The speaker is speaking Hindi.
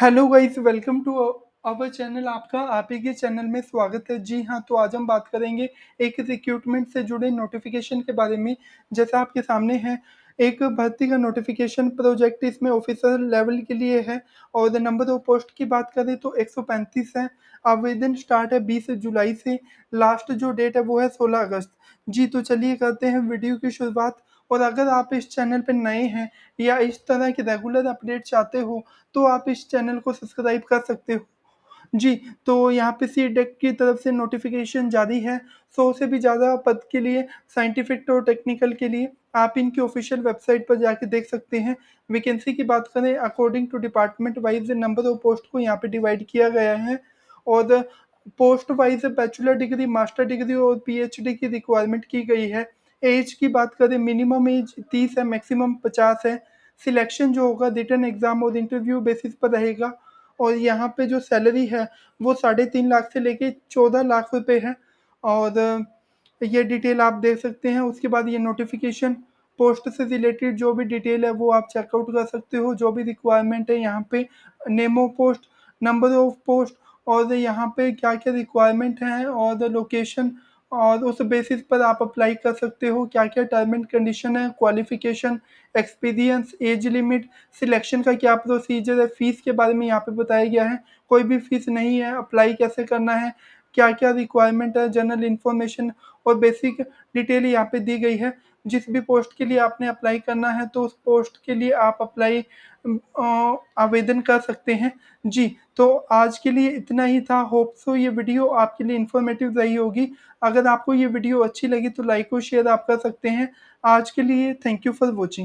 hello guys welcome to our channel आपका आप ही के चैनल में स्वागत है जी हाँ तो आज हम बात करेंगे एक रिक्रूटमेंट से जुड़े नोटिफिकेशन के बारे में जैसा आपके सामने है एक भर्ती का नोटिफिकेशन प्रोजेक्ट इसमें ऑफिसर लेवल के लिए है और नंबर ऑफ पोस्ट की बात करें तो 135 है आवेदन स्टार्ट है 20 जुलाई से लास्ट जो डेट है वो है 16 अगस्त जी तो चलिए करते हैं वीडियो की शुरुआत और अगर आप इस चैनल पर नए हैं या इस तरह के रेगुलर अपडेट चाहते हो तो आप इस चैनल को सब्सक्राइब कर सकते हो जी तो यहाँ पे सी डेक की तरफ से नोटिफिकेशन जारी है सौ से भी ज़्यादा पद के लिए साइंटिफिक और टेक्निकल के लिए आप इनकी ऑफिशियल वेबसाइट पर जाके देख सकते हैं वैकेंसी की बात करें according to department wise number of post को यहाँ पे डिवाइड किया गया है और post wise bachelor degree master degree और पीएचडी की रिक्वायरमेंट की गई है एज की बात करें मिनिमम एज तीस है मैक्सिमम पचास है सिलेक्शन जो होगा रिटर्न एग्ज़ाम और इंटरव्यू बेसिस पर रहेगा और यहाँ पे जो सैलरी है वो साढ़े तीन लाख से लेके चौदह लाख रुपए है और ये डिटेल आप देख सकते हैं उसके बाद ये नोटिफिकेशन पोस्ट से रिलेटेड जो भी डिटेल है वो आप चेकआउट कर सकते हो जो भी रिक्वायरमेंट है यहाँ पे name of post number of post और यहाँ पे क्या क्या रिक्वायरमेंट हैं और लोकेशन और उस बेसिस पर आप अप्लाई कर सकते हो क्या क्या टर्म एंड कंडीशन है qualification experience age limit selection का क्या प्रोसीजर है फ़ीस के बारे में यहाँ पे बताया गया है कोई भी फीस नहीं है अप्लाई कैसे करना है क्या क्या रिक्वायरमेंट है जनरल इन्फॉर्मेशन और बेसिक डिटेल यहाँ पे दी गई है जिस भी पोस्ट के लिए आपने अप्लाई करना है तो उस पोस्ट के लिए आप अप्लाई आवेदन कर सकते हैं जी तो आज के लिए इतना ही था होप सो ये वीडियो आपके लिए इन्फॉर्मेटिव रही होगी अगर आपको ये वीडियो अच्छी लगी तो लाइक और शेयर आप कर सकते हैं आज के लिए थैंक यू फॉर वॉचिंग